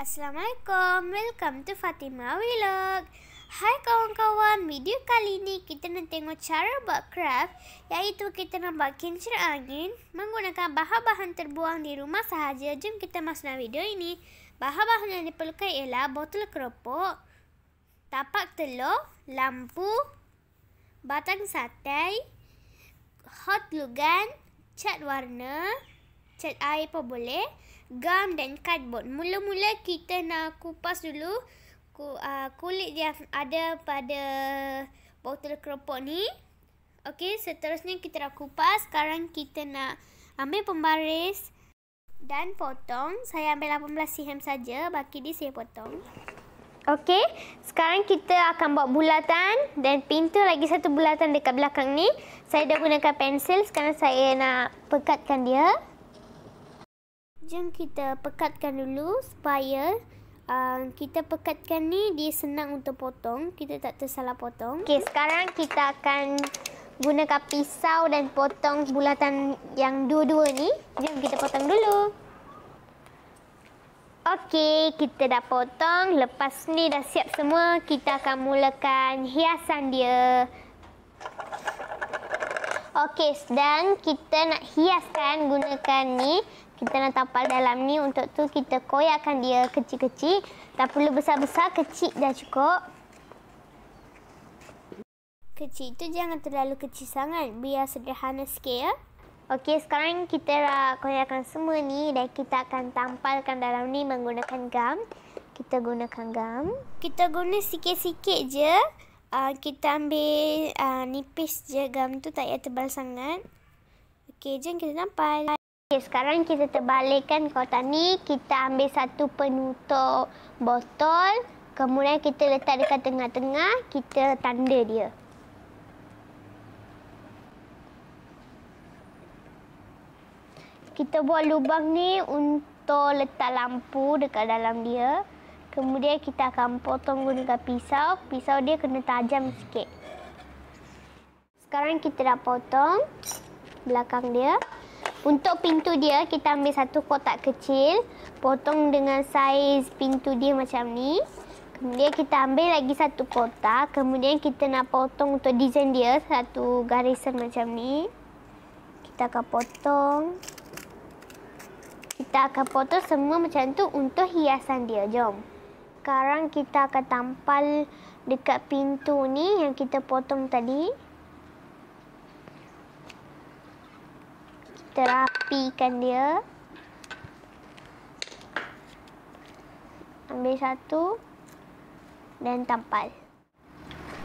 Assalamualaikum, welcome to Fatima Vlog Hai kawan-kawan, video kali ni kita nak tengok cara buat craft Iaitu kita nak buat kincir angin Menggunakan bahan-bahan terbuang di rumah sahaja Jom kita masuk dalam video ini Bahan-bahan yang diperlukan ialah botol keropok Tapak telur, lampu Batang satai Hot glue gun Cat warna Cat air pun boleh gam dan cardboard. Mula-mula kita nak kupas dulu ah, kulit yang ada pada botol keropok ni. Okey, seterusnya kita dah kupas. Sekarang kita nak ambil pembaris dan potong. Saya ambil 18 cm saja, baki dia saya potong. Okey, sekarang kita akan buat bulatan dan pintu lagi satu bulatan dekat belakang ni. Saya dah gunakan pensel, sekarang saya nak pekatkan dia jom kita pekatkan dulu supaya uh, kita pekatkan ni dia senang untuk potong. Kita tak tersalah potong. Okey, sekarang kita akan gunakan pisau dan potong bulatan yang dua-dua ni. Jom kita potong dulu. Okey, kita dah potong. Lepas ni dah siap semua, kita akan mulakan hiasan dia. Okey, dan kita nak hiaskan gunakan ni. Kita nak tapal dalam ni. Untuk tu kita koyakkan dia kecil-kecil. Tak perlu besar-besar, kecil dah cukup. Kecil tu jangan terlalu kecil sangat. Biar sederhana sikit ya. Okey, sekarang kita dah koyakkan semua ni dan kita akan tampalkan dalam ni menggunakan gam. Kita gunakan gam. Kita guna sikit-sikit je. -sikit je uh, kita ambil uh, nipis je gam tu tak payah tebal sangat. Okey, jom kita nampal. Okay, sekarang kita terbalikkan kotak ni. Kita ambil satu penutup botol. Kemudian kita letak dekat tengah-tengah. Kita tanda dia. Kita buat lubang ni untuk letak lampu dekat dalam dia. Kemudian kita akan potong gunakan pisau. Pisau dia kena tajam sikit. Sekarang kita dah potong belakang dia. Untuk pintu dia, kita ambil satu kotak kecil. Potong dengan saiz pintu dia macam ni. Kemudian kita ambil lagi satu kotak. Kemudian kita nak potong untuk desain dia. Satu garisan macam ni. Kita akan potong. Kita akan potong semua macam tu untuk hiasan dia. Jom sekarang kita akan tampal dekat pintu ni yang kita potong tadi. Kita rapikan dia. Ambil satu dan tampal.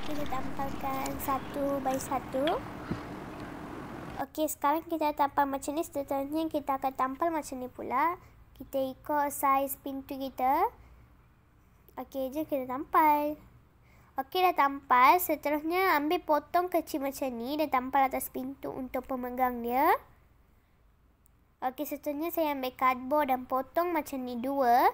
Kita tampalkan satu by satu. Okey, sekarang kita tampal macam ni. Seterusnya kita akan tampal macam ni pula. Kita ikut saiz pintu kita. Kita. Okey je kena tampal. Okey dah tampal. Seterusnya ambil potong kecil macam ni. Dan tampal atas pintu untuk pemegang dia. Okey seterusnya saya ambil kadbor dan potong macam ni dua.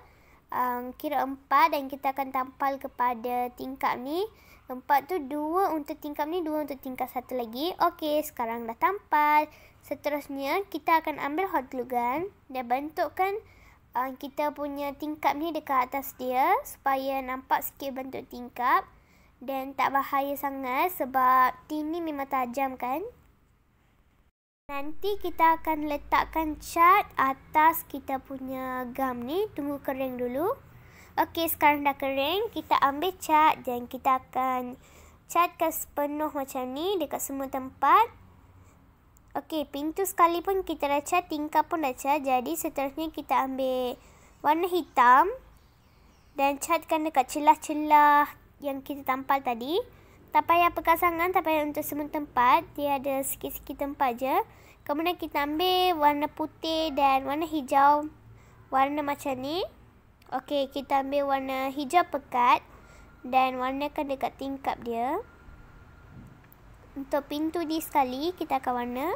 Um, kira empat dan kita akan tampal kepada tingkap ni. Empat tu dua untuk tingkap ni, dua untuk tingkap satu lagi. Okey, sekarang dah tampal. Seterusnya, kita akan ambil hot glue gun dan bentukkan tingkap uh, kita punya tingkap ni dekat atas dia supaya nampak sikit bentuk tingkap dan tak bahaya sangat sebab tin ni memang tajam kan. Nanti kita akan letakkan cat atas kita punya gam ni. Tunggu kering dulu. Okey, sekarang dah kering. Kita ambil cat dan kita akan catkan sepenuh macam ni dekat semua tempat. Okey, pintu sekali pun kita dah cat, tingkap pun dah cat. Jadi seterusnya kita ambil warna hitam dan catkan dekat celah-celah yang kita tampal tadi. Tak payah pekat sangat, tak payah untuk semua tempat. Dia ada sikit-sikit tempat je. Kemudian kita ambil warna putih dan warna hijau. Warna macam ni. Okey, kita ambil warna hijau pekat dan warnakan dekat tingkap dia untuk pintu ni sekali kita akan warna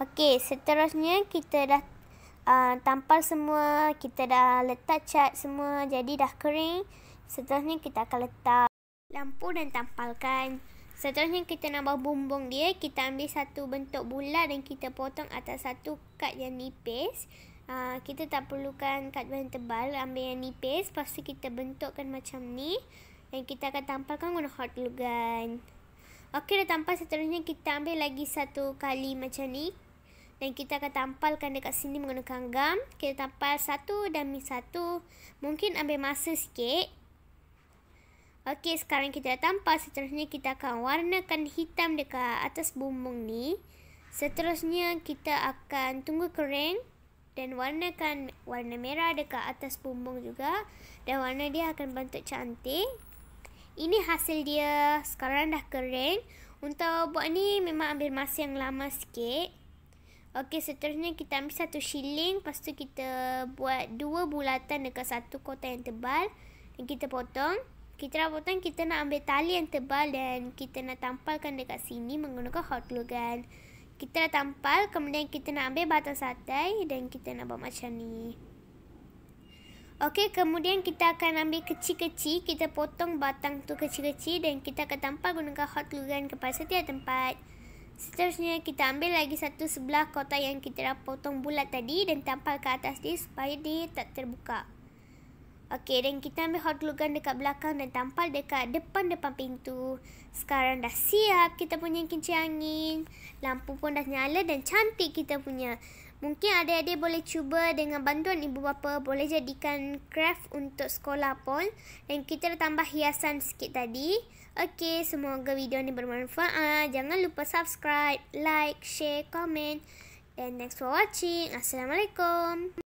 Okey, seterusnya kita dah uh, ah, tampar semua, kita dah letak cat semua, jadi dah kering. Seterusnya kita akan letak lampu dan tampalkan. Seterusnya kita nambah bumbung dia, kita ambil satu bentuk bulat dan kita potong atas satu kad yang nipis. Uh, kita tak perlukan kad yang tebal, ambil yang nipis. Lepas kita bentukkan macam ni dan kita akan tampalkan guna hot glue gun. Okey dah tampal seterusnya kita ambil lagi satu kali macam ni. Dan kita akan tampalkan dekat sini menggunakan gam. Kita tampal satu demi satu. Mungkin ambil masa sikit. Okey sekarang kita dah tampal seterusnya kita akan warnakan hitam dekat atas bumbung ni. Seterusnya kita akan tunggu kering. Dan warnakan warna merah dekat atas bumbung juga. Dan warna dia akan bentuk cantik. Ini hasil dia sekarang dah kering. Untuk buat ni memang ambil masa yang lama sikit. Okey, seterusnya kita ambil satu shilling. Lepas tu kita buat dua bulatan dekat satu kotak yang tebal. Dan kita potong. Kita dah potong, kita nak ambil tali yang tebal dan kita nak tampalkan dekat sini menggunakan hot glue gun. Kita dah tampal, kemudian kita nak ambil batang satai dan kita nak buat macam ni. Okey, kemudian kita akan ambil kecil-kecil. Kita potong batang tu kecil-kecil dan kita akan tampal gunakan hot glue gun kepada setiap tempat. Seterusnya, kita ambil lagi satu sebelah kotak yang kita dah potong bulat tadi dan tampal ke atas dia supaya dia tak terbuka. Okey, dan kita ambil hot glue gun dekat belakang dan tampal dekat depan-depan pintu. Sekarang dah siap kita punya kincir angin. Lampu pun dah nyala dan cantik kita punya. Mungkin adik-adik boleh cuba dengan bantuan ibu bapa boleh jadikan craft untuk sekolah pun. Dan kita dah tambah hiasan sikit tadi. Okey, semoga video ni bermanfaat. Jangan lupa subscribe, like, share, komen. And thanks for watching. Assalamualaikum.